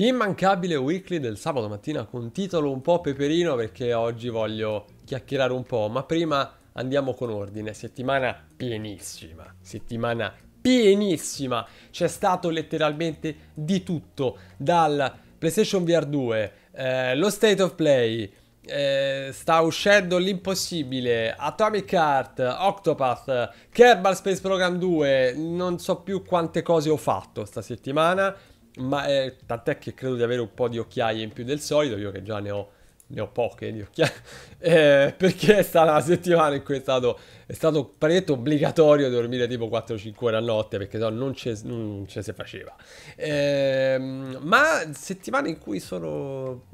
Immancabile weekly del sabato mattina con titolo un po' peperino perché oggi voglio chiacchierare un po', ma prima andiamo con ordine. Settimana pienissima, settimana pienissima. C'è stato letteralmente di tutto, dal PlayStation VR 2, eh, lo State of Play, eh, sta uscendo l'impossibile, Atomic Heart, Octopath, Kerbal Space Program 2, non so più quante cose ho fatto sta settimana, ma eh, tant'è che credo di avere un po' di occhiaie in più del solito, io che già ne ho, ne ho poche di occhiaie, eh, perché è stata una settimana in cui è stato, è stato praticamente obbligatorio dormire tipo 4-5 ore a notte, perché no, non, ce, non ce si faceva. Eh, ma settimane in cui sono,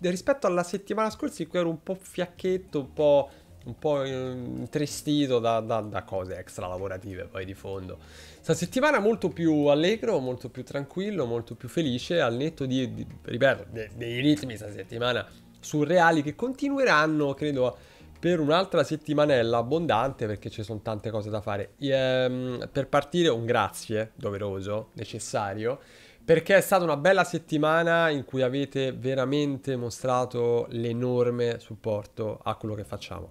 rispetto alla settimana scorsa in cui ero un po' fiacchetto, un po' un po' intristito da, da, da, cose extra lavorative poi di fondo. Sta settimana molto più allegro, molto più tranquillo, molto più felice, al netto di, di ripeto, dei, dei ritmi sta settimana surreali che continueranno, credo, per un'altra settimanella abbondante perché ci sono tante cose da fare. Ehm, per partire un grazie doveroso, necessario, perché è stata una bella settimana in cui avete veramente mostrato l'enorme supporto a quello che facciamo.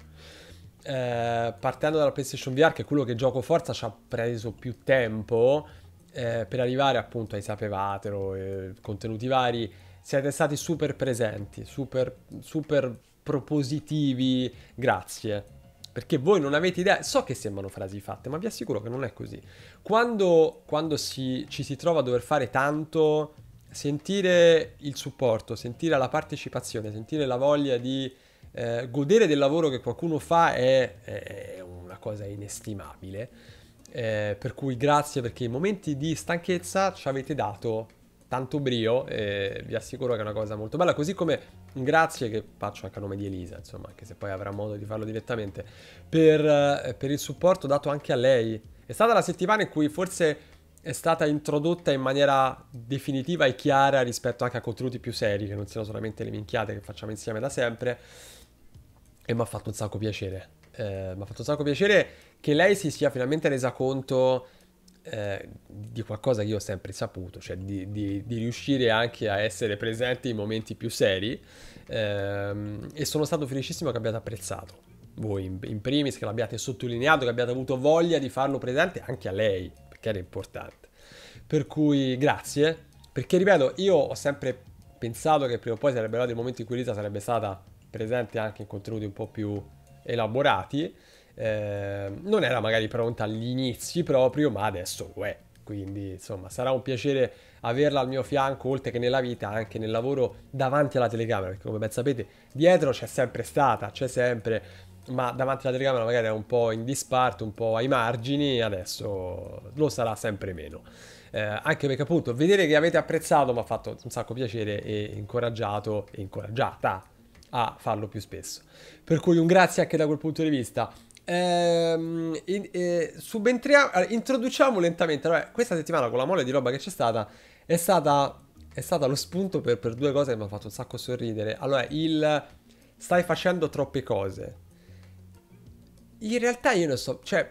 Eh, partendo dalla PlayStation VR, che è quello che gioco forza ci ha preso più tempo eh, per arrivare appunto ai sapevatelo, eh, contenuti vari, siete stati super presenti, super, super propositivi, grazie. Perché voi non avete idea, so che sembrano frasi fatte, ma vi assicuro che non è così. Quando, quando si, ci si trova a dover fare tanto, sentire il supporto, sentire la partecipazione, sentire la voglia di eh, godere del lavoro che qualcuno fa è, è una cosa inestimabile. Eh, per cui grazie perché in momenti di stanchezza ci avete dato tanto brio, e vi assicuro che è una cosa molto bella, così come grazie che faccio anche a nome di Elisa, insomma, anche se poi avrà modo di farlo direttamente, per, eh, per il supporto dato anche a lei. È stata la settimana in cui forse è stata introdotta in maniera definitiva e chiara rispetto anche a contenuti più seri, che non siano solamente le minchiate che facciamo insieme da sempre, e mi ha fatto un sacco piacere. Eh, mi ha fatto un sacco piacere che lei si sia finalmente resa conto eh, di qualcosa che io ho sempre saputo, cioè di, di, di riuscire anche a essere presente in momenti più seri ehm, e sono stato felicissimo che abbiate apprezzato voi in, in primis, che l'abbiate sottolineato, che abbiate avuto voglia di farlo presente anche a lei, perché era importante. Per cui grazie, perché ripeto, io ho sempre pensato che prima o poi sarebbero arrivati dei momenti in cui Lisa sarebbe stata presente anche in contenuti un po' più elaborati eh, non era magari pronta agli inizi proprio, ma adesso lo è. Quindi, insomma, sarà un piacere averla al mio fianco, oltre che nella vita, anche nel lavoro davanti alla telecamera, perché come ben sapete, dietro c'è sempre stata, c'è sempre, ma davanti alla telecamera magari è un po' in disparte, un po' ai margini, adesso lo sarà sempre meno. Eh, anche perché appunto vedere che avete apprezzato mi ha fatto un sacco piacere e incoraggiato e incoraggiata a farlo più spesso. Per cui un grazie anche da quel punto di vista. Ehm, in, eh, subentriamo, allora, introduciamo lentamente. Allora, questa settimana con la mole di roba che c'è stata è stata, è stata lo spunto per, per due cose che mi hanno fatto un sacco sorridere. Allora, il stai facendo troppe cose. In realtà io ne so, cioè,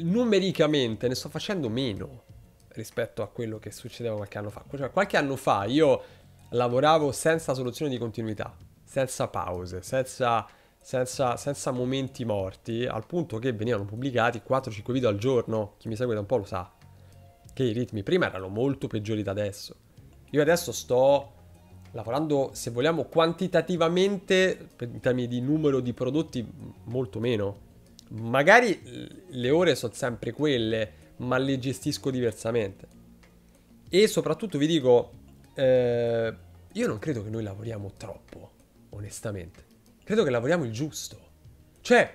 numericamente ne sto facendo meno rispetto a quello che succedeva qualche anno fa. Cioè, qualche anno fa io lavoravo senza soluzione di continuità, senza pause, senza senza, senza, momenti morti, al punto che venivano pubblicati 4-5 video al giorno. Chi mi segue da un po' lo sa. Che i ritmi prima erano molto peggiori da adesso. Io adesso sto lavorando, se vogliamo, quantitativamente, in termini di numero di prodotti, molto meno. Magari le ore sono sempre quelle, ma le gestisco diversamente. E soprattutto vi dico, eh, io non credo che noi lavoriamo troppo, onestamente credo che lavoriamo il giusto. Cioè,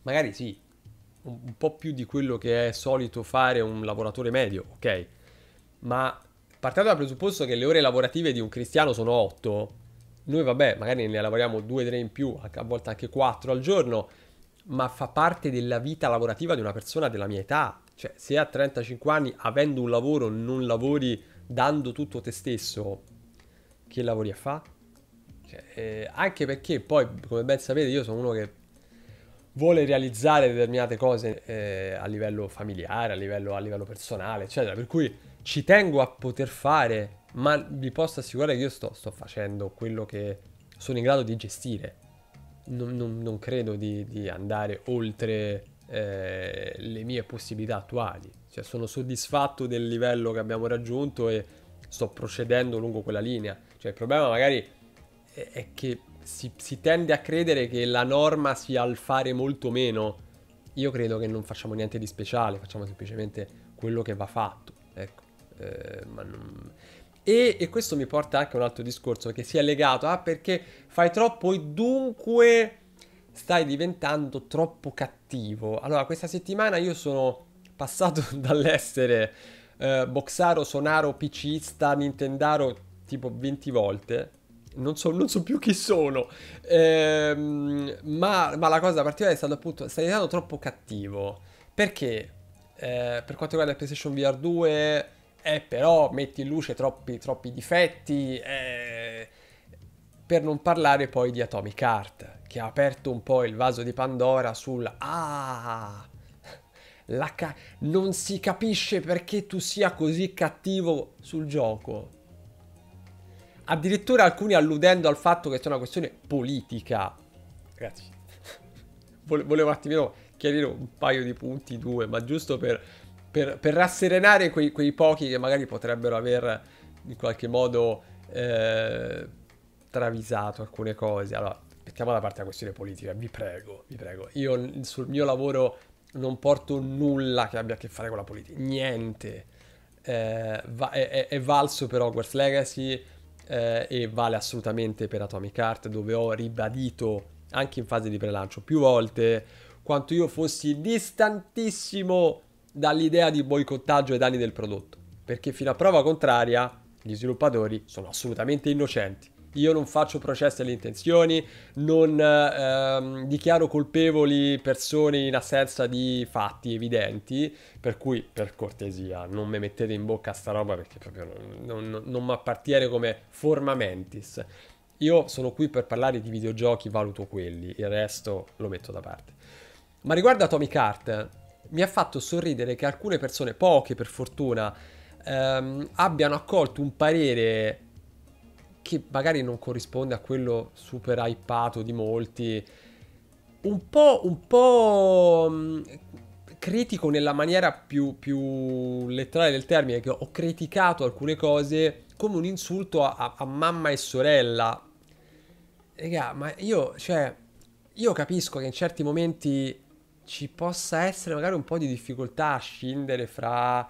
magari sì, un, un po' più di quello che è solito fare un lavoratore medio, ok? Ma partendo dal presupposto che le ore lavorative di un cristiano sono 8, noi vabbè, magari ne lavoriamo 2-3 in più, a volte anche 4 al giorno, ma fa parte della vita lavorativa di una persona della mia età. Cioè, se a 35 anni, avendo un lavoro, non lavori dando tutto te stesso, che lavori a fare? Cioè, eh, anche perché poi, come ben sapete, io sono uno che vuole realizzare determinate cose eh, a livello familiare, a livello, a livello, personale, eccetera. Per cui ci tengo a poter fare, ma vi posso assicurare che io sto, sto facendo quello che sono in grado di gestire. Non, non, non credo di, di, andare oltre eh, le mie possibilità attuali. Cioè, sono soddisfatto del livello che abbiamo raggiunto e sto procedendo lungo quella linea. Cioè, il problema magari è che si, si, tende a credere che la norma sia il fare molto meno. Io credo che non facciamo niente di speciale, facciamo semplicemente quello che va fatto. Ecco. Eh, non... e, e, questo mi porta anche a un altro discorso che si è legato a ah, perché fai troppo e dunque stai diventando troppo cattivo. Allora, questa settimana io sono passato dall'essere eh, boxaro, sonaro, pcista, nintendaro tipo 20 volte non so, non so più chi sono. Ehm, ma, ma, la cosa particolare è stato appunto, stai diventando troppo cattivo. Perché eh, per quanto riguarda il PlayStation VR 2, eh, però metti in luce troppi, troppi difetti. Eh, per non parlare poi di Atomic Heart, che ha aperto un po' il vaso di Pandora sul... Ah! Ca- non si capisce perché tu sia così cattivo sul gioco addirittura alcuni alludendo al fatto che sia una questione politica. Ragazzi, volevo un attimino chiarire un paio di punti, due, ma giusto per, per, per rasserenare quei, quei, pochi che magari potrebbero aver in qualche modo eh, travisato alcune cose. Allora, mettiamo da parte la questione politica, vi prego, vi prego. Io sul mio lavoro non porto nulla che abbia a che fare con la politica, niente. Eh, va, è, è, è valso per Hogwarts Legacy, eh, e vale assolutamente per Atomic Heart dove ho ribadito anche in fase di prelancio più volte quanto io fossi distantissimo dall'idea di boicottaggio ai danni del prodotto perché fino a prova contraria gli sviluppatori sono assolutamente innocenti io non faccio processi alle intenzioni, non ehm, dichiaro colpevoli persone in assenza di fatti evidenti, per cui per cortesia non mi mettete in bocca sta roba perché proprio non, non, non mi appartiene come forma mentis. Io sono qui per parlare di videogiochi, valuto quelli, il resto lo metto da parte. Ma riguardo a Tommy Kart, mi ha fatto sorridere che alcune persone, poche per fortuna, ehm, abbiano accolto un parere che magari non corrisponde a quello super hypato di molti, un po', un po' mm, critico nella maniera più, più, letterale del termine, che ho criticato alcune cose come un insulto a, a mamma e sorella. Raga, ma io, cioè, io capisco che in certi momenti ci possa essere magari un po' di difficoltà a scindere fra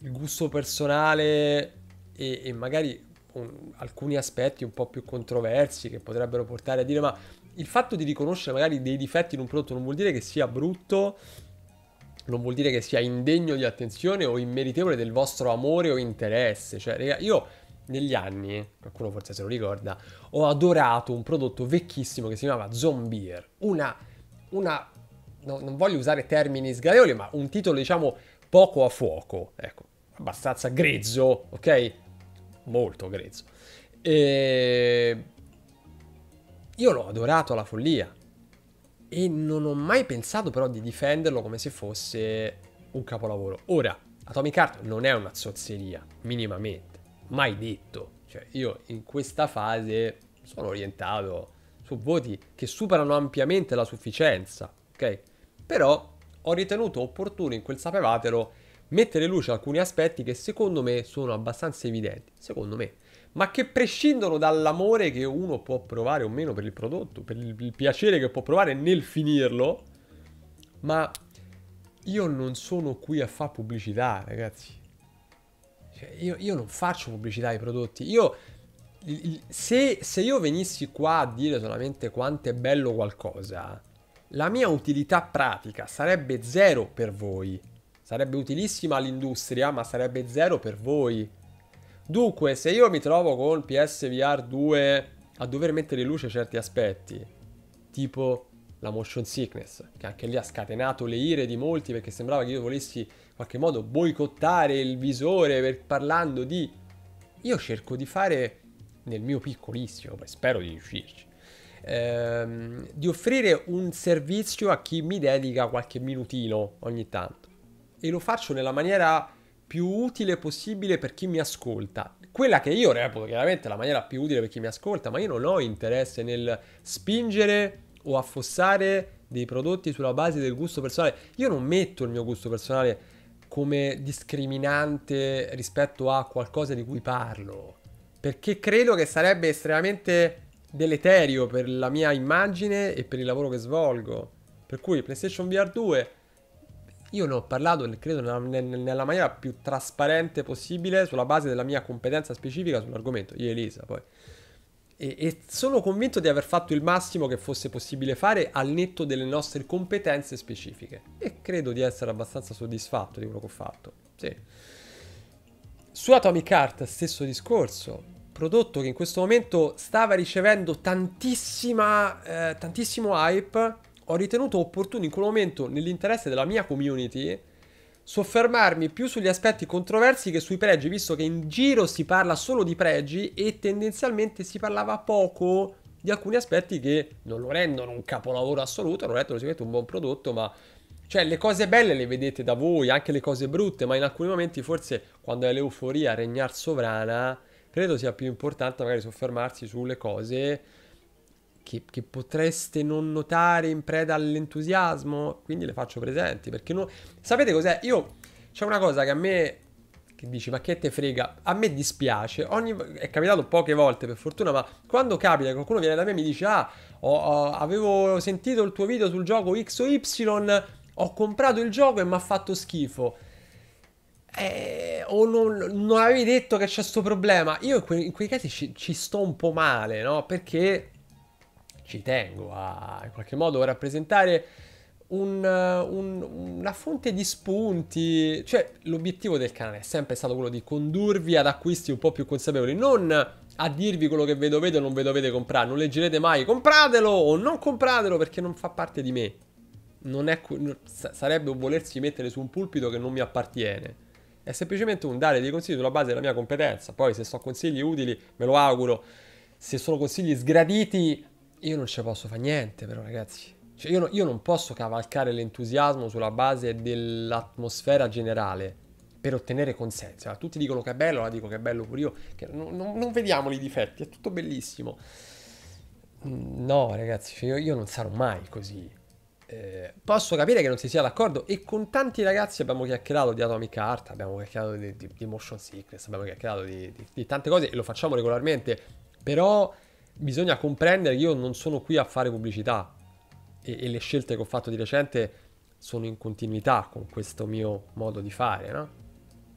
il gusto personale e, e magari un, alcuni aspetti un po' più controversi che potrebbero portare a dire ma il fatto di riconoscere magari dei difetti in un prodotto non vuol dire che sia brutto, non vuol dire che sia indegno di attenzione o immeritevole del vostro amore o interesse. Cioè, raga, io negli anni, qualcuno forse se lo ricorda, ho adorato un prodotto vecchissimo che si chiamava Zombier. Una, una no, non voglio usare termini sgradevoli, ma un titolo diciamo poco a fuoco, ecco, abbastanza grezzo, ok? molto grezzo. E... Io l'ho adorato alla follia e non ho mai pensato però di difenderlo come se fosse un capolavoro. Ora, Atomic Heart non è una zozzeria, minimamente, mai detto. Cioè, io in questa fase sono orientato su voti che superano ampiamente la sufficienza, ok? Però ho ritenuto opportuno in quel sapevatelo mettere in luce alcuni aspetti che secondo me sono abbastanza evidenti, secondo me, ma che prescindono dall'amore che uno può provare o meno per il prodotto, per il piacere che può provare nel finirlo, ma io non sono qui a fare pubblicità, ragazzi. Cioè, io, io, non faccio pubblicità ai prodotti. Io, se, se io venissi qua a dire solamente quanto è bello qualcosa, la mia utilità pratica sarebbe zero per voi. Sarebbe utilissima all'industria, ma sarebbe zero per voi. Dunque, se io mi trovo con PSVR 2 a dover mettere in luce certi aspetti, tipo la motion sickness, che anche lì ha scatenato le ire di molti perché sembrava che io volessi in qualche modo boicottare il visore per, parlando di... Io cerco di fare, nel mio piccolissimo, poi spero di riuscirci, ehm, di offrire un servizio a chi mi dedica qualche minutino ogni tanto e lo faccio nella maniera più utile possibile per chi mi ascolta. Quella che io reputo chiaramente la maniera più utile per chi mi ascolta, ma io non ho interesse nel spingere o affossare dei prodotti sulla base del gusto personale. Io non metto il mio gusto personale come discriminante rispetto a qualcosa di cui parlo, perché credo che sarebbe estremamente deleterio per la mia immagine e per il lavoro che svolgo. Per cui PlayStation VR 2 io ne ho parlato, credo, nella, nella, maniera più trasparente possibile sulla base della mia competenza specifica sull'argomento, io e Elisa poi. E, e, sono convinto di aver fatto il massimo che fosse possibile fare al netto delle nostre competenze specifiche. E credo di essere abbastanza soddisfatto di quello che ho fatto. Sì. Su Atomic Heart stesso discorso. Prodotto che in questo momento stava ricevendo tantissima, eh, tantissimo hype ho ritenuto opportuno in quel momento, nell'interesse della mia community, soffermarmi più sugli aspetti controversi che sui pregi, visto che in giro si parla solo di pregi e tendenzialmente si parlava poco di alcuni aspetti che non lo rendono un capolavoro assoluto, non rendono sicuramente un buon prodotto, ma cioè le cose belle le vedete da voi, anche le cose brutte, ma in alcuni momenti forse quando è l'euforia a regnar sovrana, credo sia più importante magari soffermarsi sulle cose che, che, potreste non notare in preda all'entusiasmo, quindi le faccio presenti, perché non... Sapete cos'è? Io... C'è una cosa che a me... Che dici, ma che te frega? A me dispiace, ogni... è capitato poche volte per fortuna, ma quando capita qualcuno viene da me e mi dice, ah, ho, ho, avevo sentito il tuo video sul gioco X o Y, ho comprato il gioco e mi ha fatto schifo. Eh, o non, non, avevi detto che c'è questo problema. Io in, que in quei casi ci, ci, sto un po' male, no? Perché ci tengo a in qualche modo rappresentare un, un, una fonte di spunti, cioè l'obiettivo del canale è sempre stato quello di condurvi ad acquisti un po' più consapevoli, non a dirvi quello che vedo vedo o non vedo vede comprare, non leggerete mai compratelo o non compratelo perché non fa parte di me. Non è, sarebbe un volersi mettere su un pulpito che non mi appartiene. È semplicemente un dare dei consigli sulla base della mia competenza. Poi se sono consigli utili, me lo auguro. Se sono consigli sgraditi, io non ci posso fare niente però ragazzi. Cioè, io, no, io non posso cavalcare l'entusiasmo sulla base dell'atmosfera generale per ottenere consenso. Allora, tutti dicono che è bello, la dico che è bello pure io. Non, non, non, vediamo i difetti, è tutto bellissimo. Mm, no ragazzi, cioè, io, io, non sarò mai così. Eh, posso capire che non si sia d'accordo e con tanti ragazzi abbiamo chiacchierato di Atomic Heart, abbiamo chiacchierato di, di, di Motion Sickness, abbiamo chiacchierato di, di tante cose e lo facciamo regolarmente, però bisogna comprendere che io non sono qui a fare pubblicità e, e, le scelte che ho fatto di recente sono in continuità con questo mio modo di fare, no?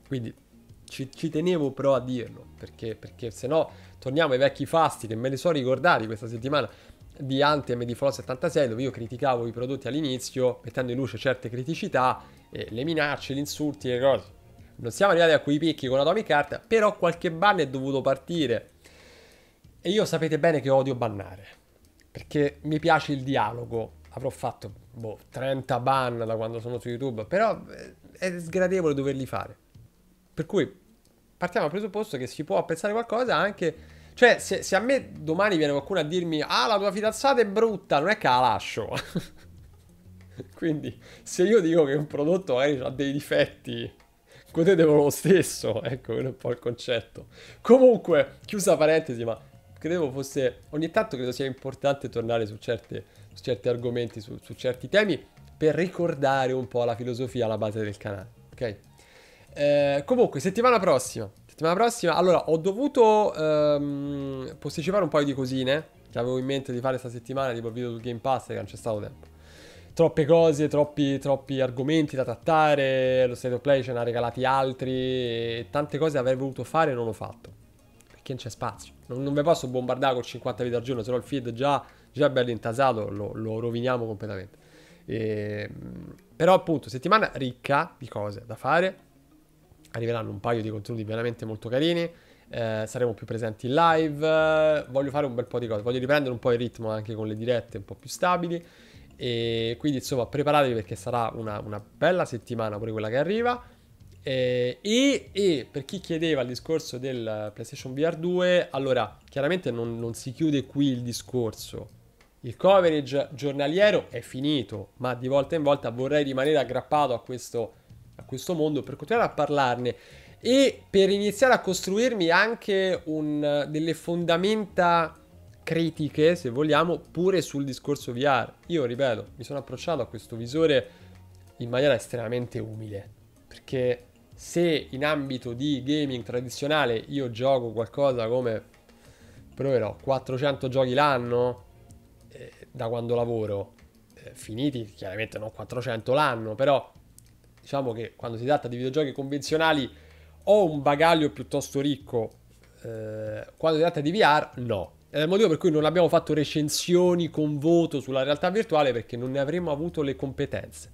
Quindi ci, ci tenevo però a dirlo, perché, perché se no torniamo ai vecchi fasti che me li sono ricordati questa settimana di Anthem e di Fallout 76 dove io criticavo i prodotti all'inizio mettendo in luce certe criticità, eh, le minacce, gli insulti e le cose. Non siamo arrivati a quei picchi con Atomic Heart, però qualche ban è dovuto partire e io sapete bene che odio bannare, perché mi piace il dialogo. Avrò fatto boh, 30 ban da quando sono su YouTube, però eh, è sgradevole doverli fare. Per cui partiamo dal presupposto che si può apprezzare qualcosa anche... Cioè, se, se a me domani viene qualcuno a dirmi Ah, la tua fidanzata è brutta, non è che la lascio. Quindi, se io dico che un prodotto magari ha dei difetti godetevelo lo stesso, ecco, quello è un po' il concetto. Comunque, chiusa parentesi, ma credevo fosse... Ogni tanto credo sia importante tornare su, certe, su certi argomenti, su, su, certi temi, per ricordare un po' la filosofia alla base del canale, ok? Eh, comunque, settimana prossima. Settimana prossima, allora, ho dovuto ehm, posticipare un paio di cosine che avevo in mente di fare questa settimana, tipo il video sul Game Pass, che non c'è stato tempo. Troppe cose, troppi, troppi argomenti da trattare, lo State of Play ce ne ha regalati altri, tante cose avrei voluto fare e non ho fatto perché non c'è spazio. Non, non vi posso bombardare con 50 video al giorno, se no il feed già, già bello intasato, lo, lo roviniamo completamente. E, mm, però appunto, settimana ricca di cose da fare. Arriveranno un paio di contenuti veramente molto carini. Eh, saremo più presenti in live. voglio fare un bel po' di cose. Voglio riprendere un po' il ritmo anche con le dirette un po' più stabili. E quindi insomma preparatevi perché sarà una, una bella settimana pure quella che arriva. Eh, e, e, per chi chiedeva il discorso del PlayStation VR 2, allora chiaramente non, non si chiude qui il discorso. Il coverage giornaliero è finito, ma di volta in volta vorrei rimanere aggrappato a questo, a questo mondo per continuare a parlarne e per iniziare a costruirmi anche un, delle fondamenta critiche, se vogliamo, pure sul discorso VR. Io ripeto, mi sono approcciato a questo visore in maniera estremamente umile, perché se in ambito di gaming tradizionale io gioco qualcosa come proverò 400 giochi l'anno eh, da quando lavoro eh, finiti chiaramente non 400 l'anno però diciamo che quando si tratta di videogiochi convenzionali ho un bagaglio piuttosto ricco eh, quando si tratta di VR no è il motivo per cui non abbiamo fatto recensioni con voto sulla realtà virtuale perché non ne avremmo avuto le competenze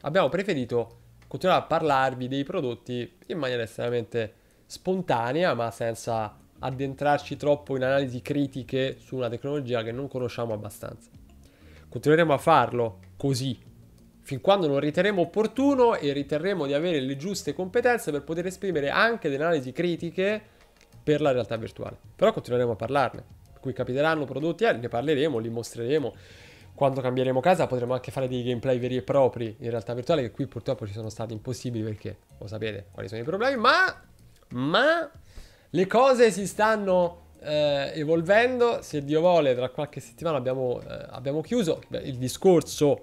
abbiamo preferito continuerò a parlarvi dei prodotti in maniera estremamente spontanea, ma senza addentrarci troppo in analisi critiche su una tecnologia che non conosciamo abbastanza. Continueremo a farlo così, fin quando non riterremo opportuno e riterremo di avere le giuste competenze per poter esprimere anche delle analisi critiche per la realtà virtuale. Però continueremo a parlarne. Per cui capiteranno prodotti e eh, ne parleremo, li mostreremo quando cambieremo casa potremo anche fare dei gameplay veri e propri in realtà virtuale che qui purtroppo ci sono stati impossibili perché lo sapete quali sono i problemi, ma, ma le cose si stanno eh, evolvendo, se Dio vuole tra qualche settimana abbiamo, eh, abbiamo chiuso il discorso,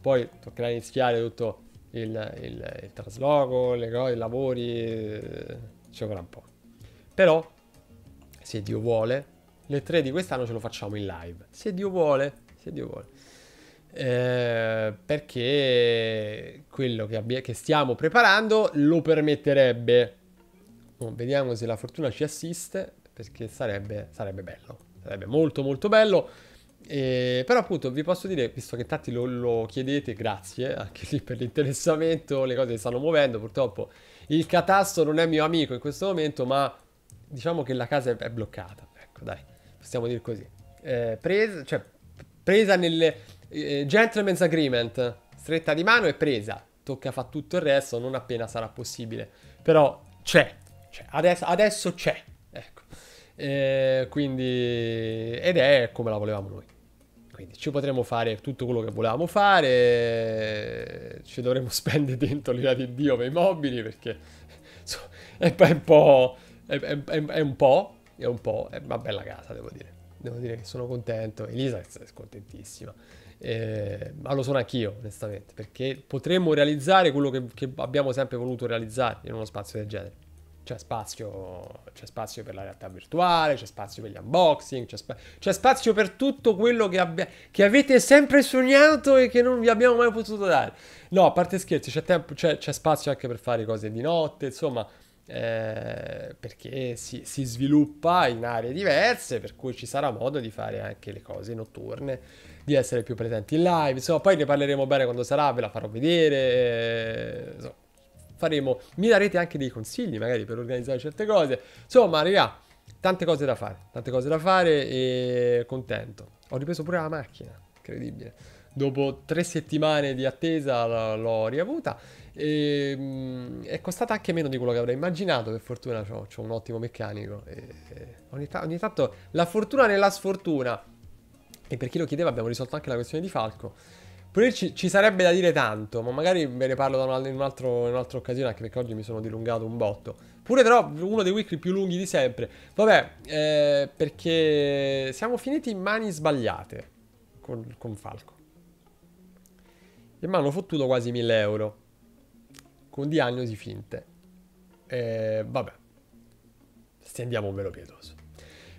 poi toccherà iniziare tutto il, il, il trasloco, le cose, i lavori, eh, ci vorrà un po'. Però, se Dio vuole, le tre di quest'anno ce lo facciamo in live, se Dio vuole se Dio vuole. Eh, perché quello che, abbia, che, stiamo preparando lo permetterebbe. Oh, vediamo se la fortuna ci assiste, perché sarebbe, sarebbe bello. Sarebbe molto molto bello. Eh, però appunto vi posso dire, visto che tanti lo, lo chiedete, grazie anche lì per l'interessamento, le cose si stanno muovendo, purtroppo il catasto non è mio amico in questo momento, ma diciamo che la casa è, è bloccata, ecco dai, possiamo dire così. Eh, presa, cioè Presa nel eh, gentleman's agreement. Stretta di mano e presa. Tocca fa tutto il resto non appena sarà possibile. Però c'è. c'è. Adesso, adesso c'è. Ecco. Eh, quindi... Ed è come la volevamo noi. Quindi ci potremo fare tutto quello che volevamo fare. Ci dovremo spendere dentro l'ira di Dio per i mobili perché... So, è un po'... è, è, è un po'... È un po'... È una bella casa, devo dire devo dire che sono contento, Elisa è contentissima, eh, ma lo sono anch'io onestamente, perché potremmo realizzare quello che, che, abbiamo sempre voluto realizzare in uno spazio del genere. C'è spazio, c'è spazio per la realtà virtuale, c'è spazio per gli unboxing, c'è, spa- c'è spazio per tutto quello che, abbia- che, avete sempre sognato e che non vi abbiamo mai potuto dare. No, a parte scherzi, c'è, tempo, c'è, c'è spazio anche per fare cose di notte, insomma... Eh, perché si, si, sviluppa in aree diverse, per cui ci sarà modo di fare anche le cose notturne, di essere più presenti in live, insomma poi ne parleremo bene quando sarà, ve la farò vedere, eh, insomma, faremo, mi darete anche dei consigli magari per organizzare certe cose, insomma raga, tante cose da fare, tante cose da fare e contento. Ho ripreso pure la macchina, incredibile. Dopo tre settimane di attesa l'ho riavuta. E, ehm, è costata anche meno di quello che avrei immaginato. Per fortuna ho un ottimo meccanico. E, e ogni, ta ogni, tanto la fortuna nella sfortuna. E per chi lo chiedeva, abbiamo risolto anche la questione di Falco. Pure ci, ci sarebbe da dire tanto, ma magari ve ne parlo una, in, un'altra occasione, anche perché oggi mi sono dilungato un botto. Pure però uno dei weekly più lunghi di sempre. Vabbè, eh, perché siamo finiti in mani sbagliate con, con Falco. E mi hanno fottuto quasi 1000 euro con diagnosi finte. E vabbè, stendiamo un velo pietoso.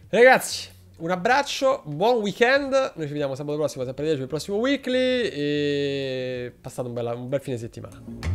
Ragazzi, un abbraccio, buon weekend. Noi ci vediamo sabato prossimo, sempre 10 per il prossimo weekly. E passate un, bella, un bel fine settimana.